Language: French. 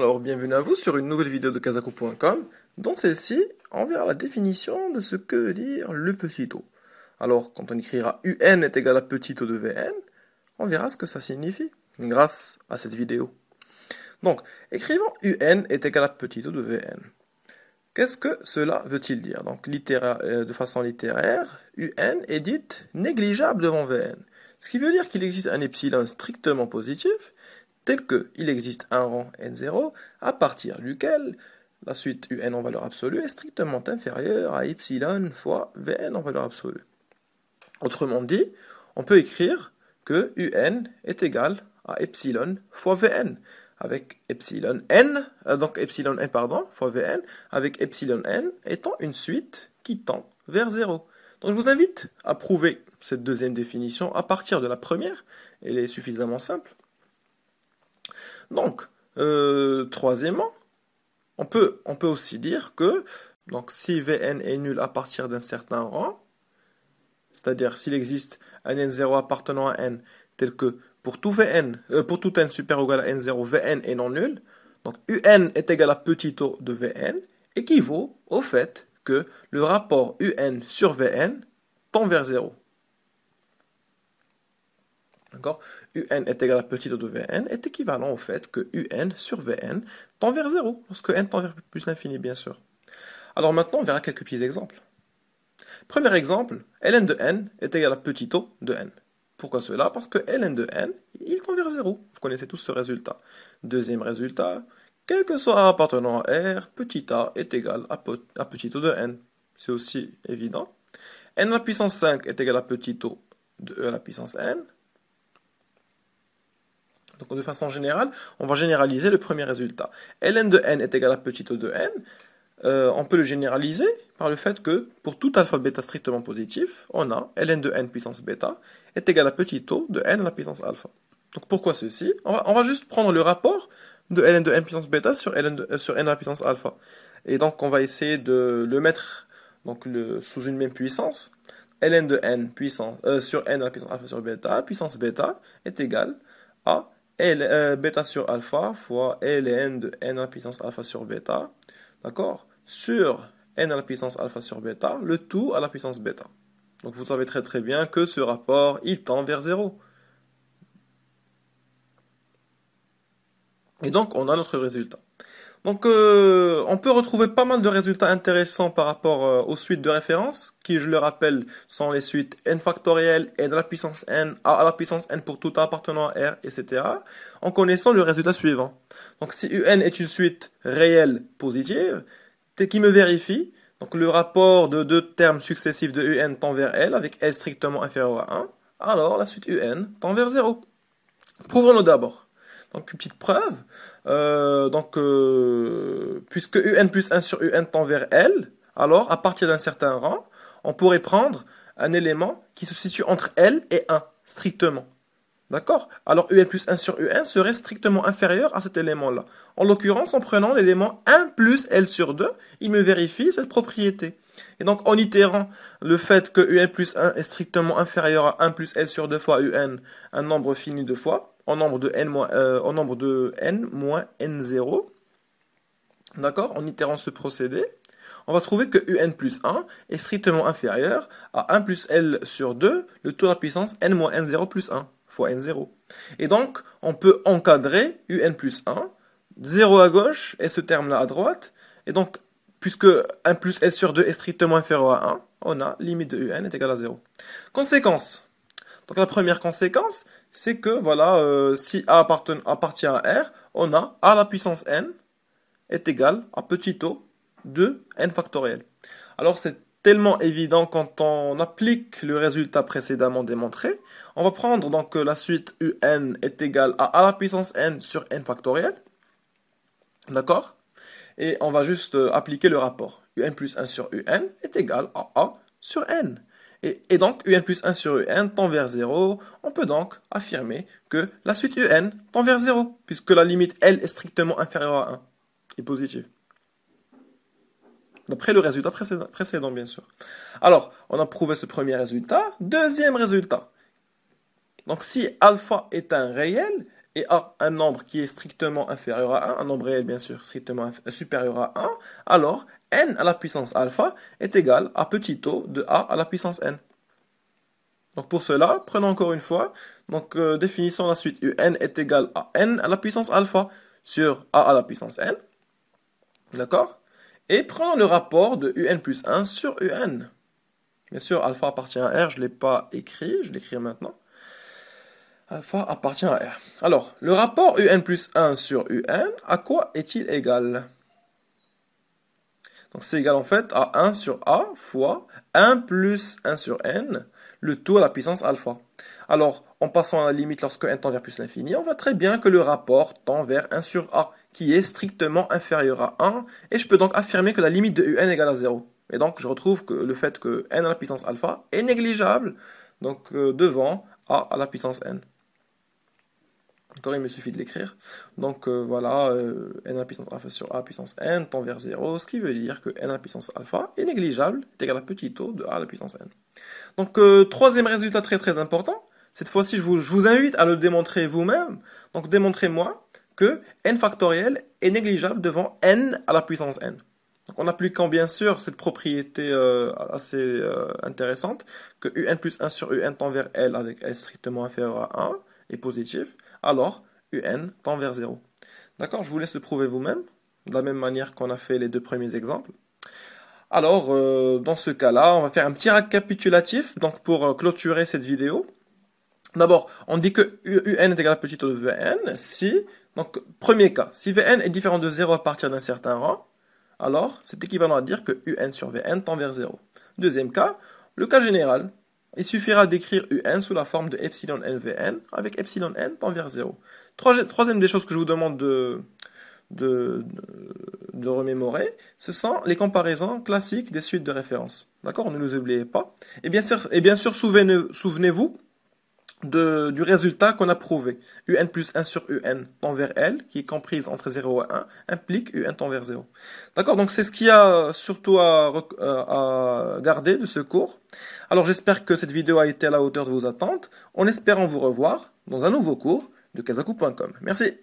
Alors, bienvenue à vous sur une nouvelle vidéo de Kazako.com. Dans celle-ci, on verra la définition de ce que veut dire le petit o Alors, quand on écrira UN est égal à petit o de VN, on verra ce que ça signifie grâce à cette vidéo. Donc, écrivons UN est égal à petit o de VN. Qu'est-ce que cela veut-il dire Donc, euh, de façon littéraire, UN est dite négligeable devant VN. Ce qui veut dire qu'il existe un epsilon strictement positif tel qu'il existe un rang n0 à partir duquel la suite un en valeur absolue est strictement inférieure à y fois vn en valeur absolue. Autrement dit, on peut écrire que un est égal à epsilon fois vn avec epsilon n, euh, donc epsilon n pardon, fois vn, avec epsilon n étant une suite qui tend vers 0. Donc je vous invite à prouver cette deuxième définition à partir de la première, elle est suffisamment simple. Donc, euh, troisièmement, on peut, aussi dire que donc, si Vn est nul à partir d'un certain rang, c'est-à-dire s'il existe un n0 appartenant à n, tel que pour tout v euh, pour tout n super ou égal à n0, Vn est non nul, donc Un est égal à petit o de Vn, équivaut au fait que le rapport Un sur Vn tend vers 0. D'accord Un est égal à petit o de Vn est équivalent au fait que Un sur Vn tend vers 0, lorsque n tend vers plus l'infini, bien sûr. Alors maintenant, on verra quelques petits exemples. Premier exemple, ln de n est égal à petit o de n. Pourquoi cela Parce que ln de n, il tend vers 0. Vous connaissez tous ce résultat. Deuxième résultat, quel que soit a appartenant à R, petit a est égal à, à petit o de n. C'est aussi évident. n à la puissance 5 est égal à petit o de e à la puissance n. Donc de façon générale, on va généraliser le premier résultat. ln de n est égal à petit o de n. Euh, on peut le généraliser par le fait que pour tout alpha bêta strictement positif, on a ln de n puissance bêta est égal à petit o de n à la puissance alpha. Donc pourquoi ceci on va, juste prendre le rapport de ln de n puissance bêta sur, ln euh, sur n à la puissance alpha. Et donc on va essayer de le mettre donc sous une même puissance. ln de n puissance, euh, sur n à la puissance alpha sur bêta, puissance bêta est égal à L, euh, bêta sur alpha fois ln de n à la puissance alpha sur bêta, d'accord Sur n à la puissance alpha sur bêta, le tout à la puissance bêta. Donc vous savez très très bien que ce rapport, il tend vers 0. Et donc on a notre résultat. Donc euh, on peut retrouver pas mal de résultats intéressants par rapport euh, aux suites de référence, qui je le rappelle sont les suites n factoriel, n à la puissance n, a à la puissance n pour tout a appartenant à r, etc. En connaissant le résultat suivant. Donc si un est une suite réelle positive, qui me vérifie donc le rapport de deux termes successifs de un tend vers l avec l strictement inférieur à 1, alors la suite un tend vers 0. Prouvons-le d'abord. Donc une petite preuve. Euh, donc, euh, puisque un plus 1 sur un tend vers L, alors à partir d'un certain rang, on pourrait prendre un élément qui se situe entre L et 1, strictement. D'accord Alors UN plus 1 sur UN serait strictement inférieur à cet élément-là. En l'occurrence, en prenant l'élément 1 plus L sur 2, il me vérifie cette propriété. Et donc en itérant le fait que UN plus 1 est strictement inférieur à 1 plus L sur 2 fois UN, un nombre fini de fois, en nombre de n, euh, nombre de n moins n0. D'accord En itérant ce procédé, on va trouver que un plus 1 est strictement inférieur à 1 plus l sur 2, le taux de la puissance n moins n0 plus 1 fois n0. Et donc, on peut encadrer un plus 1, 0 à gauche et ce terme-là à droite. Et donc, puisque 1 plus l sur 2 est strictement inférieur à 1, on a limite de un est égal à 0. Conséquence. Donc la première conséquence, c'est que voilà, euh, si A appartient à R, on a A à la puissance n est égal à petit o de n factoriel. Alors c'est tellement évident quand on applique le résultat précédemment démontré. On va prendre donc la suite un est égal à a à la puissance n sur n factoriel. D'accord Et on va juste euh, appliquer le rapport. un plus 1 sur un est égal à a sur n et, donc un plus 1 sur un tend vers 0, on peut donc affirmer que la suite un tend vers 0, puisque la limite L est strictement inférieure à 1, et positive. D'après le résultat précédent, bien sûr. Alors, on a prouvé ce premier résultat. Deuxième résultat. Donc, si alpha est un réel, et A, un nombre qui est strictement inférieur à 1, un nombre réel bien sûr, strictement euh, supérieur à 1, alors n à la puissance alpha est égal à petit o de A à la puissance n. Donc pour cela, prenons encore une fois, donc euh, définissons la suite. Un est égal à n à la puissance alpha sur a à la puissance n. D'accord Et prenons le rapport de un plus 1 sur un. Bien sûr, alpha appartient à r, je ne l'ai pas écrit, je l'écris maintenant. Alpha appartient à R. Alors, le rapport UN plus 1 sur UN, à quoi est-il égal Donc c'est égal en fait à 1 sur A fois 1 plus 1 sur N, le tout à la puissance alpha. Alors, en passant à la limite lorsque n tend vers plus l'infini, on voit très bien que le rapport tend vers 1 sur a, qui est strictement inférieur à 1, et je peux donc affirmer que la limite de un est égale à 0. Et donc, je retrouve que le fait que n à la puissance alpha est négligeable, donc euh, devant a à la puissance n. Encore, Il me suffit de l'écrire. Donc euh, voilà, euh, n à puissance alpha sur a puissance n tend vers 0, ce qui veut dire que n à puissance alpha est négligeable, est égal à petit taux de a à la puissance n. Donc euh, troisième résultat très très important, cette fois-ci je vous, invite à le démontrer vous-même. Donc démontrez-moi que n factoriel est négligeable devant n à la puissance n. Donc en appliquant bien sûr cette propriété assez intéressante, que un plus 1 sur un tend vers L avec l strictement inférieur à 1, est positif, alors un tend vers 0. D'accord Je vous laisse le prouver vous-même, de la même manière qu'on a fait les deux premiers exemples. Alors, euh, dans ce cas-là, on va faire un petit récapitulatif donc pour euh, clôturer cette vidéo. D'abord, on dit que UN est égal à petit de VN si, donc premier cas, si VN est différent de 0 à partir d'un certain rang, alors c'est équivalent à dire que UN sur VN tend vers 0. Deuxième cas, le cas général. Il suffira d'écrire un sous la forme de epsilon LVN avec epsilon n tend vers 0. Troisième des choses que je vous demande de, de, de, remémorer, ce sont les comparaisons classiques des suites de référence. D'accord Ne nous oubliez pas. Et bien sûr, et bien sûr souvenez-vous du résultat qu'on a prouvé. UN plus 1 sur UN temps vers L, qui est comprise entre 0 et 1, implique UN temps vers 0. D'accord Donc c'est ce qu'il y a surtout à, euh, à garder de ce cours. Alors j'espère que cette vidéo a été à la hauteur de vos attentes, en espérant vous revoir dans un nouveau cours de kazaku.com. Merci